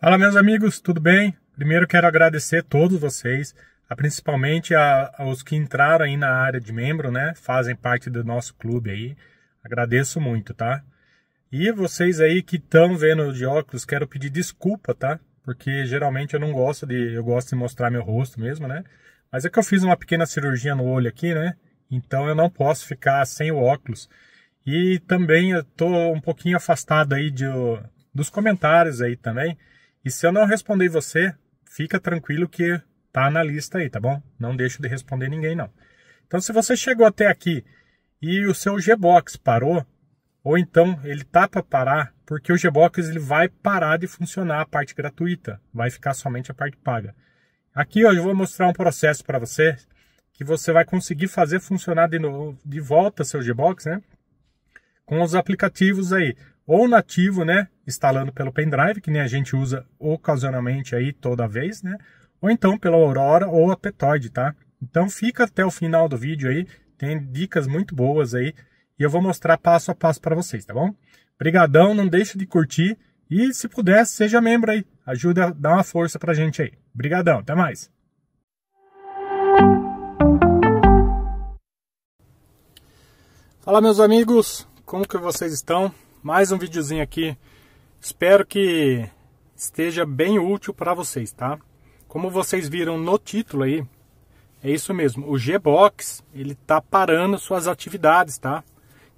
Fala, meus amigos, tudo bem? Primeiro quero agradecer a todos vocês, principalmente a, aos que entraram aí na área de membro, né? Fazem parte do nosso clube aí. Agradeço muito, tá? E vocês aí que estão vendo de óculos, quero pedir desculpa, tá? Porque geralmente eu não gosto de. Eu gosto de mostrar meu rosto mesmo, né? Mas é que eu fiz uma pequena cirurgia no olho aqui, né? Então eu não posso ficar sem o óculos. E também eu tô um pouquinho afastado aí de, dos comentários aí também. E se eu não responder você, fica tranquilo que tá na lista aí, tá bom? Não deixo de responder ninguém não. Então se você chegou até aqui e o seu Gbox parou, ou então ele tá para parar, porque o Gbox ele vai parar de funcionar a parte gratuita, vai ficar somente a parte paga. Aqui ó, eu vou mostrar um processo para você que você vai conseguir fazer funcionar de, novo, de volta seu Gbox, né? Com os aplicativos aí ou nativo, né, instalando pelo pendrive, que nem a gente usa ocasionalmente aí toda vez, né, ou então pela Aurora ou a Petoid, tá? Então fica até o final do vídeo aí, tem dicas muito boas aí e eu vou mostrar passo a passo para vocês, tá bom? Brigadão, não deixe de curtir e se puder, seja membro aí, ajuda a dar uma força pra gente aí. Brigadão, até mais. Fala meus amigos, como que vocês estão? mais um videozinho aqui. Espero que esteja bem útil para vocês, tá? Como vocês viram no título aí, é isso mesmo, o G-Box, ele tá parando suas atividades, tá?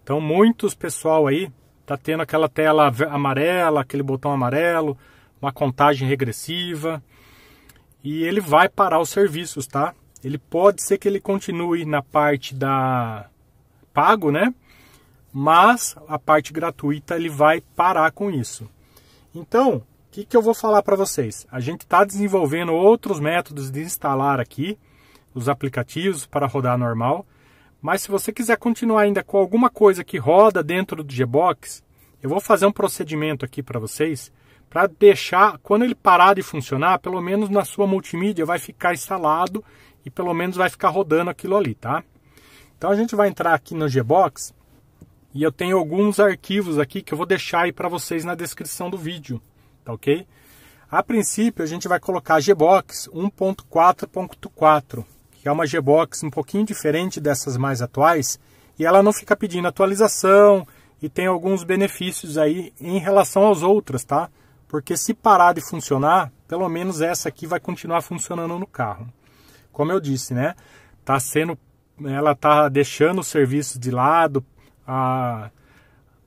Então, muitos pessoal aí tá tendo aquela tela amarela, aquele botão amarelo, uma contagem regressiva, e ele vai parar os serviços, tá? Ele pode ser que ele continue na parte da pago, né? mas a parte gratuita ele vai parar com isso. Então, o que, que eu vou falar para vocês? A gente está desenvolvendo outros métodos de instalar aqui os aplicativos para rodar normal, mas se você quiser continuar ainda com alguma coisa que roda dentro do Gbox, eu vou fazer um procedimento aqui para vocês para deixar, quando ele parar de funcionar, pelo menos na sua multimídia vai ficar instalado e pelo menos vai ficar rodando aquilo ali, tá? Então a gente vai entrar aqui no Gbox e eu tenho alguns arquivos aqui que eu vou deixar aí para vocês na descrição do vídeo, tá ok? A princípio a gente vai colocar a Gbox 1.4.4, que é uma Gbox um pouquinho diferente dessas mais atuais, e ela não fica pedindo atualização e tem alguns benefícios aí em relação às outras, tá? Porque se parar de funcionar, pelo menos essa aqui vai continuar funcionando no carro. Como eu disse, né? Tá sendo ela tá deixando o serviço de lado, a,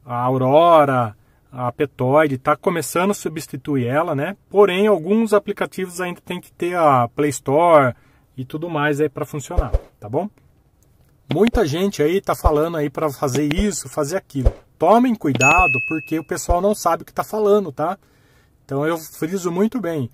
a Aurora, a Petoid, está começando a substituir ela, né? Porém, alguns aplicativos ainda tem que ter a Play Store e tudo mais aí para funcionar, tá bom? Muita gente aí está falando aí para fazer isso, fazer aquilo. Tomem cuidado porque o pessoal não sabe o que está falando, tá? Então eu friso muito bem.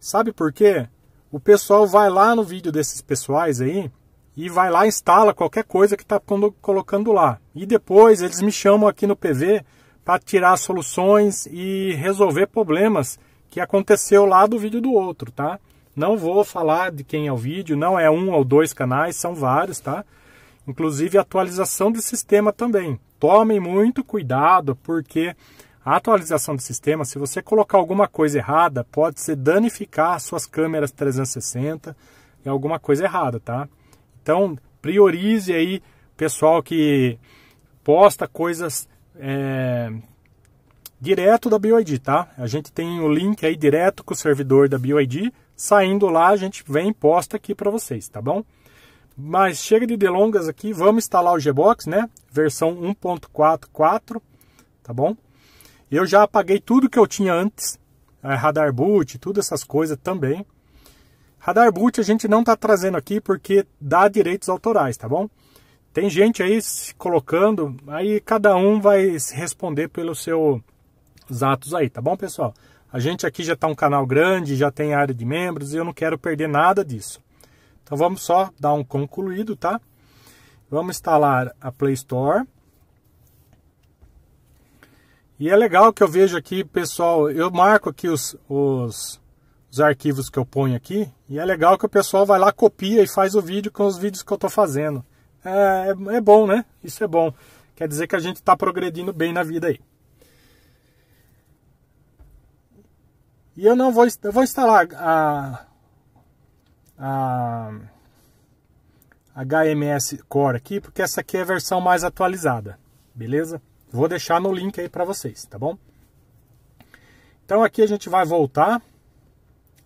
Sabe por quê? O pessoal vai lá no vídeo desses pessoais aí, e vai lá instala qualquer coisa que está colocando lá. E depois eles me chamam aqui no PV para tirar soluções e resolver problemas que aconteceu lá do vídeo do outro, tá? Não vou falar de quem é o vídeo, não é um ou dois canais, são vários, tá? Inclusive atualização de sistema também. Tomem muito cuidado porque a atualização do sistema, se você colocar alguma coisa errada, pode se danificar suas câmeras 360 e alguma coisa errada, tá? Então, priorize aí pessoal que posta coisas é, direto da BioID, tá? A gente tem o link aí direto com o servidor da BioID. Saindo lá, a gente vem e posta aqui para vocês, tá bom? Mas chega de delongas aqui, vamos instalar o Gbox, né? Versão 1.44, tá bom? Eu já apaguei tudo que eu tinha antes, é, radar boot, todas essas coisas também. Radar boot a gente não está trazendo aqui porque dá direitos autorais, tá bom? Tem gente aí se colocando, aí cada um vai se responder pelos seus atos aí, tá bom, pessoal? A gente aqui já está um canal grande, já tem área de membros e eu não quero perder nada disso. Então vamos só dar um concluído, tá? Vamos instalar a Play Store. E é legal que eu vejo aqui, pessoal, eu marco aqui os, os os arquivos que eu ponho aqui. E é legal que o pessoal vai lá, copia e faz o vídeo com os vídeos que eu estou fazendo. É, é bom, né? Isso é bom. Quer dizer que a gente está progredindo bem na vida aí. E eu não vou, eu vou instalar a, a HMS Core aqui, porque essa aqui é a versão mais atualizada, beleza? Vou deixar no link aí para vocês, tá bom? Então aqui a gente vai voltar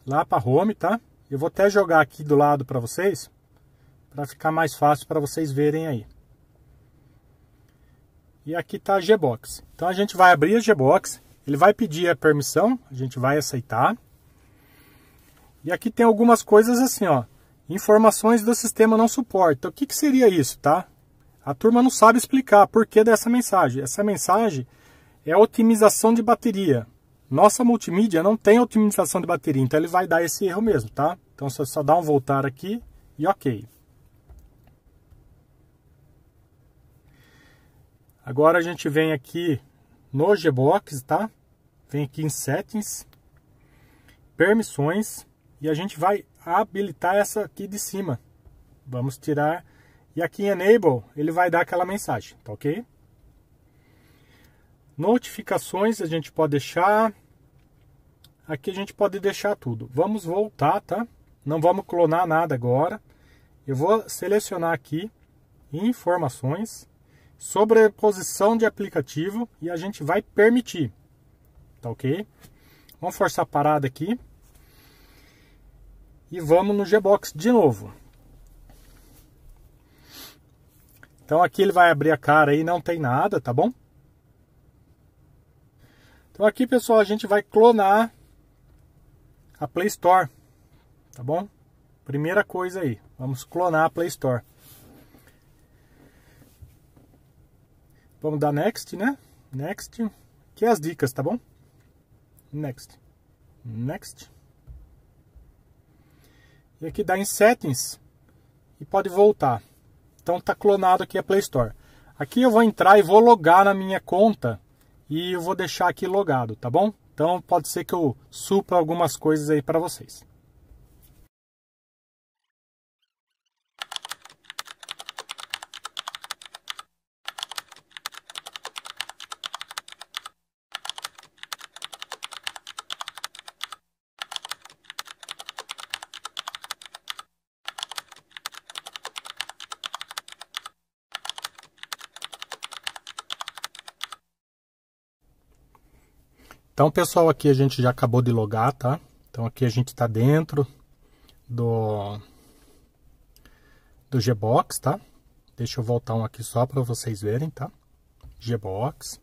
lá para home, tá? Eu vou até jogar aqui do lado para vocês, para ficar mais fácil para vocês verem aí. E aqui está a Gbox. Então a gente vai abrir a Gbox, ele vai pedir a permissão, a gente vai aceitar. E aqui tem algumas coisas assim, ó. Informações do sistema não suporta. Então, o que, que seria isso, tá? A turma não sabe explicar por que dessa mensagem. Essa mensagem é otimização de bateria. Nossa multimídia não tem otimização de bateria, então ele vai dar esse erro mesmo, tá? Então você só dá um voltar aqui e ok. Agora a gente vem aqui no Gbox, tá? Vem aqui em Settings, Permissões e a gente vai habilitar essa aqui de cima. Vamos tirar e aqui em Enable ele vai dar aquela mensagem, tá ok? Notificações a gente pode deixar. Aqui a gente pode deixar tudo. Vamos voltar, tá? Não vamos clonar nada agora. Eu vou selecionar aqui informações, sobreposição de aplicativo e a gente vai permitir. Tá ok? Vamos forçar a parada aqui. E vamos no Gbox de novo. Então aqui ele vai abrir a cara e não tem nada, tá bom? Então aqui, pessoal, a gente vai clonar a Play Store, tá bom? Primeira coisa aí, vamos clonar a Play Store. Vamos dar next, né? Next. Que é as dicas, tá bom? Next. Next. E aqui dá em settings e pode voltar. Então tá clonado aqui a Play Store. Aqui eu vou entrar e vou logar na minha conta e eu vou deixar aqui logado, tá bom? Então pode ser que eu supla algumas coisas aí para vocês. Então, pessoal, aqui a gente já acabou de logar, tá? Então aqui a gente está dentro do do Gbox, tá? Deixa eu voltar um aqui só para vocês verem, tá? Gbox.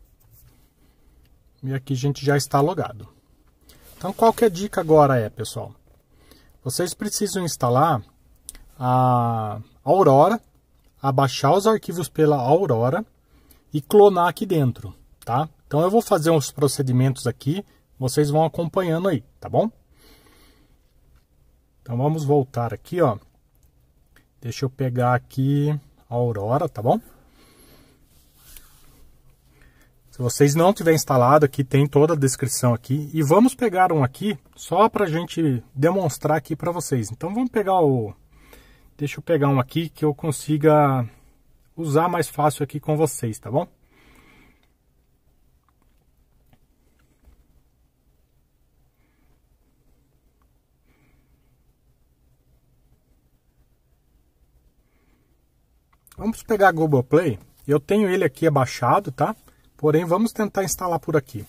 E aqui a gente já está logado. Então, qual que é a dica agora é, pessoal? Vocês precisam instalar a Aurora, abaixar os arquivos pela Aurora e clonar aqui dentro tá? Então eu vou fazer uns procedimentos aqui, vocês vão acompanhando aí, tá bom? Então vamos voltar aqui, ó. Deixa eu pegar aqui a Aurora, tá bom? Se vocês não tiverem instalado aqui, tem toda a descrição aqui. E vamos pegar um aqui, só para gente demonstrar aqui para vocês. Então vamos pegar o... Deixa eu pegar um aqui que eu consiga usar mais fácil aqui com vocês, tá bom? Vamos pegar a Globoplay. Eu tenho ele aqui abaixado, tá? Porém, vamos tentar instalar por aqui.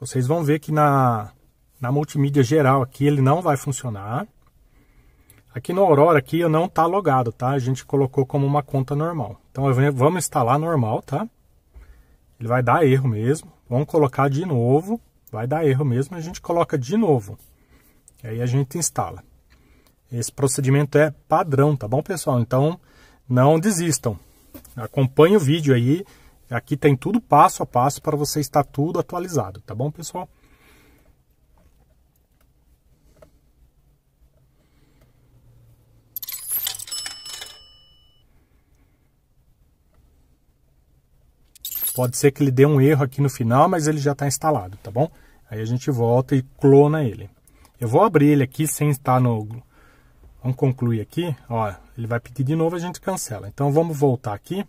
Vocês vão ver que na, na multimídia geral aqui ele não vai funcionar. Aqui no Aurora aqui eu não tá logado, tá? A gente colocou como uma conta normal. Então vamos instalar normal, tá? Ele vai dar erro mesmo. Vamos colocar de novo. Vai dar erro mesmo, a gente coloca de novo. E aí a gente instala. Esse procedimento é padrão, tá bom, pessoal? Então, não desistam. Acompanhe o vídeo aí. Aqui tem tudo passo a passo para você estar tudo atualizado, tá bom, pessoal? Pode ser que ele dê um erro aqui no final, mas ele já está instalado, tá bom? Aí a gente volta e clona ele. Eu vou abrir ele aqui sem estar no Vamos concluir aqui. Ó, ele vai pedir de novo, a gente cancela. Então vamos voltar aqui.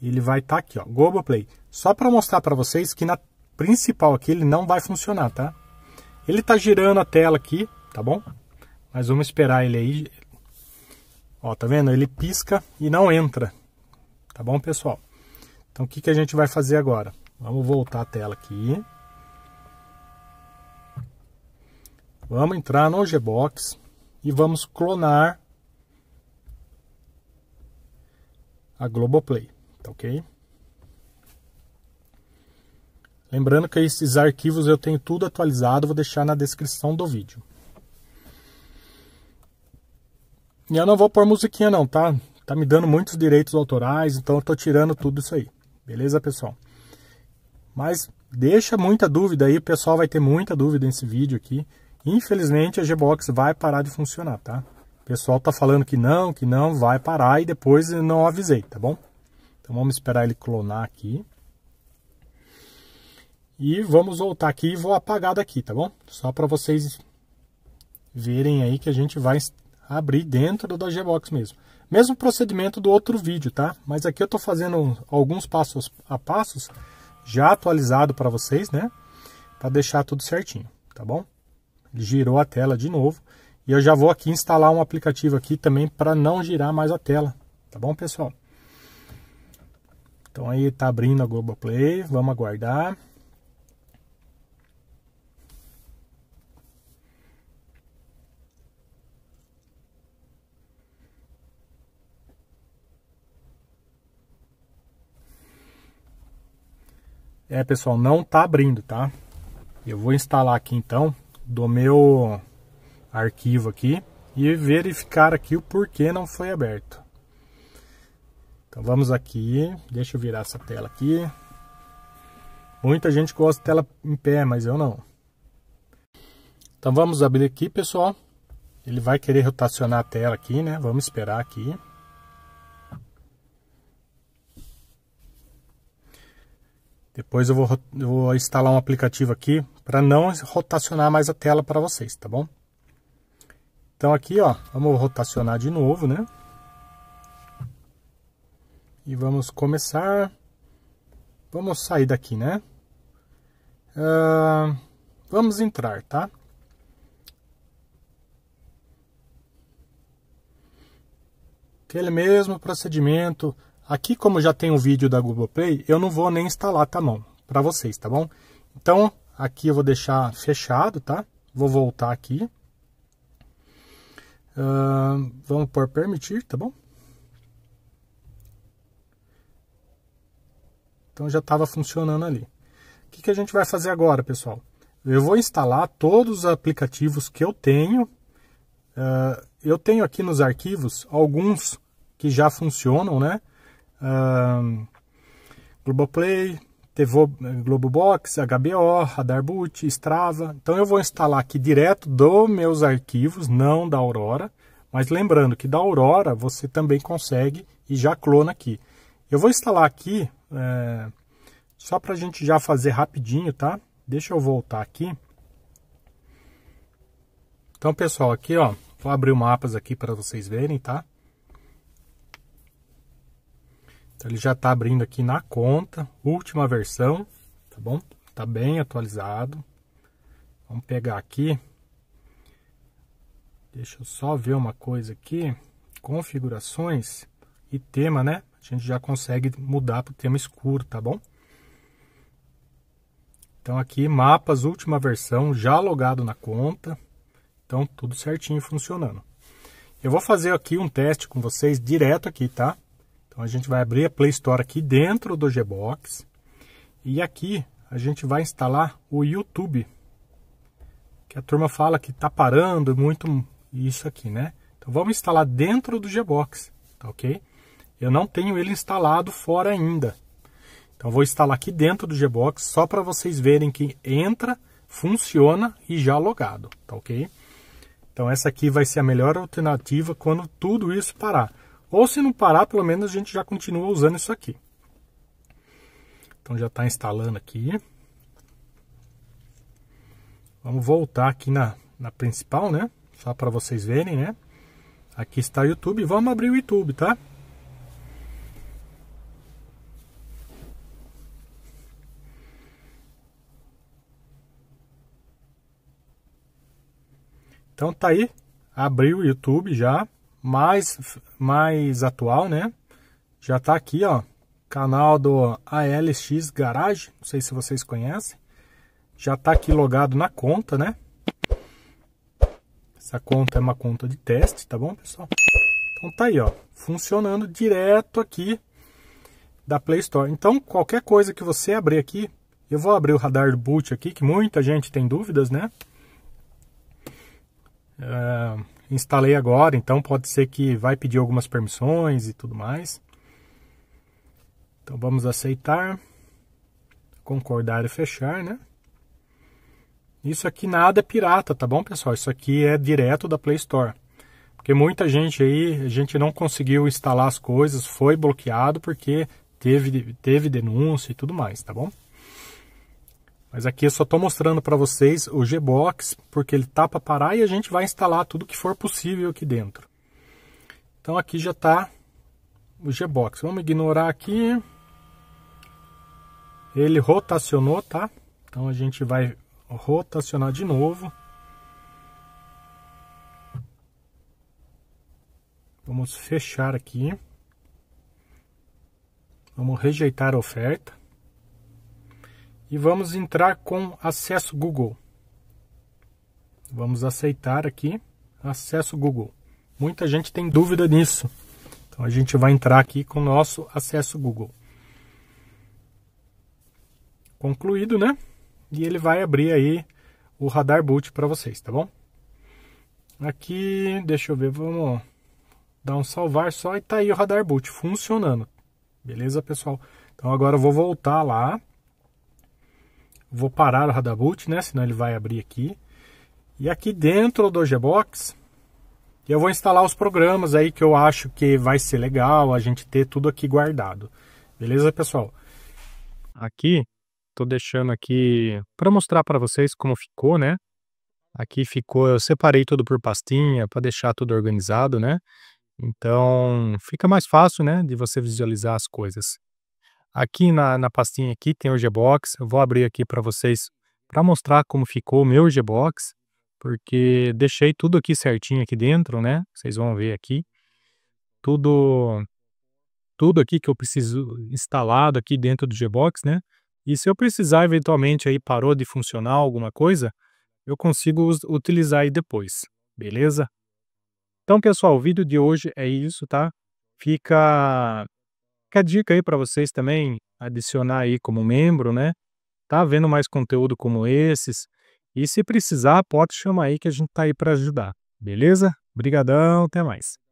Ele vai estar tá aqui, ó, Globoplay. Só para mostrar para vocês que na principal aqui ele não vai funcionar, tá? Ele está girando a tela aqui, tá bom? Mas vamos esperar ele aí. Ó, tá vendo? Ele pisca e não entra. Tá bom, pessoal? Então o que, que a gente vai fazer agora? Vamos voltar a tela aqui. Vamos entrar no Gbox e vamos clonar a Globoplay, tá ok? Lembrando que esses arquivos eu tenho tudo atualizado, vou deixar na descrição do vídeo. E eu não vou pôr musiquinha não, tá? Tá me dando muitos direitos autorais, então eu tô tirando tudo isso aí. Beleza, pessoal? Mas deixa muita dúvida aí, o pessoal vai ter muita dúvida nesse vídeo aqui. Infelizmente a Gbox vai parar de funcionar, tá? O pessoal tá falando que não, que não, vai parar e depois eu não avisei, tá bom? Então vamos esperar ele clonar aqui. E vamos voltar aqui e vou apagar daqui, tá bom? Só para vocês verem aí que a gente vai abrir dentro da Gbox mesmo. Mesmo procedimento do outro vídeo, tá? Mas aqui eu tô fazendo alguns passos a passos já atualizado para vocês, né? Para deixar tudo certinho, tá bom? girou a tela de novo. E eu já vou aqui instalar um aplicativo aqui também para não girar mais a tela, tá bom, pessoal? Então aí tá abrindo a Globoplay, vamos aguardar. É, pessoal, não tá abrindo, tá? Eu vou instalar aqui então do meu arquivo aqui e verificar aqui o porquê não foi aberto. Então vamos aqui, deixa eu virar essa tela aqui. Muita gente gosta de tela em pé, mas eu não. Então vamos abrir aqui, pessoal. Ele vai querer rotacionar a tela aqui, né? Vamos esperar aqui. Depois eu vou, eu vou instalar um aplicativo aqui para não rotacionar mais a tela para vocês, tá bom? Então aqui, ó, vamos rotacionar de novo, né? E vamos começar. Vamos sair daqui, né? Uh, vamos entrar, tá? Aquele mesmo procedimento Aqui, como já tem um vídeo da Google Play, eu não vou nem instalar tá mão para vocês, tá bom? Então, aqui eu vou deixar fechado, tá? Vou voltar aqui. Uh, vamos por permitir, tá bom? Então já estava funcionando ali. O que, que a gente vai fazer agora, pessoal? Eu vou instalar todos os aplicativos que eu tenho. Uh, eu tenho aqui nos arquivos alguns que já funcionam, né? Globoplay, TV, Globobox, HBO, Radar Boot, Strava. Então eu vou instalar aqui direto dos meus arquivos, não da Aurora. Mas lembrando que da Aurora você também consegue e já clona aqui. Eu vou instalar aqui, é, só para a gente já fazer rapidinho, tá? Deixa eu voltar aqui. Então pessoal, aqui ó, vou abrir o mapas aqui para vocês verem, tá? Então, ele já está abrindo aqui na conta, última versão, tá bom? Tá bem atualizado. Vamos pegar aqui. Deixa eu só ver uma coisa aqui. Configurações e tema, né? A gente já consegue mudar para o tema escuro, tá bom? Então aqui mapas, última versão, já logado na conta. Então tudo certinho funcionando. Eu vou fazer aqui um teste com vocês direto aqui, tá? Então a gente vai abrir a Play Store aqui dentro do Gbox e aqui a gente vai instalar o YouTube, que a turma fala que está parando muito isso aqui, né? Então vamos instalar dentro do Gbox, tá ok? Eu não tenho ele instalado fora ainda. Então vou instalar aqui dentro do Gbox só para vocês verem que entra, funciona e já logado, tá ok? Então essa aqui vai ser a melhor alternativa quando tudo isso parar. Ou se não parar, pelo menos a gente já continua usando isso aqui. Então já está instalando aqui. Vamos voltar aqui na, na principal, né? Só para vocês verem, né? Aqui está o YouTube. Vamos abrir o YouTube, tá? Então tá aí, abriu o YouTube já mais, mais atual, né? Já tá aqui, ó, canal do ALX Garage, não sei se vocês conhecem. Já tá aqui logado na conta, né? Essa conta é uma conta de teste, tá bom, pessoal? Então tá aí, ó, funcionando direto aqui da Play Store. Então, qualquer coisa que você abrir aqui, eu vou abrir o radar do boot aqui, que muita gente tem dúvidas, né? É instalei agora, então pode ser que vai pedir algumas permissões e tudo mais. Então vamos aceitar, concordar e fechar, né? Isso aqui nada é pirata, tá bom, pessoal? Isso aqui é direto da Play Store. Porque muita gente aí, a gente não conseguiu instalar as coisas, foi bloqueado porque teve, teve denúncia e tudo mais, tá bom? Mas aqui eu só estou mostrando para vocês o G-Box, porque ele tá para parar e a gente vai instalar tudo que for possível aqui dentro. Então aqui já está o G-Box. Vamos ignorar aqui. Ele rotacionou, tá? Então a gente vai rotacionar de novo. Vamos fechar aqui. Vamos rejeitar a oferta e vamos entrar com acesso Google. Vamos aceitar aqui acesso Google. Muita gente tem dúvida nisso. Então a gente vai entrar aqui com o nosso acesso Google. Concluído, né? E ele vai abrir aí o radar boot para vocês, tá bom? Aqui, deixa eu ver, vamos dar um salvar só e tá aí o radar boot funcionando. Beleza, pessoal? Então agora eu vou voltar lá Vou parar o Radaboot, né? Senão ele vai abrir aqui. E aqui dentro do Gbox, eu vou instalar os programas aí que eu acho que vai ser legal a gente ter tudo aqui guardado. Beleza, pessoal? Aqui, tô deixando aqui para mostrar para vocês como ficou, né? Aqui ficou, eu separei tudo por pastinha para deixar tudo organizado, né? Então, fica mais fácil, né, de você visualizar as coisas. Aqui na, na pastinha aqui tem o Gbox, eu vou abrir aqui para vocês para mostrar como ficou o meu Gbox, porque deixei tudo aqui certinho aqui dentro, né? Vocês vão ver aqui. Tudo tudo aqui que eu preciso instalado aqui dentro do Gbox, né? E se eu precisar eventualmente aí parou de funcionar alguma coisa, eu consigo utilizar aí depois, beleza? Então, pessoal, o vídeo de hoje é isso, tá? Fica Fica a dica aí para vocês também adicionar aí como membro, né? Tá vendo mais conteúdo como esses? E se precisar, pode chamar aí que a gente tá aí para ajudar. Beleza? Obrigadão, até mais.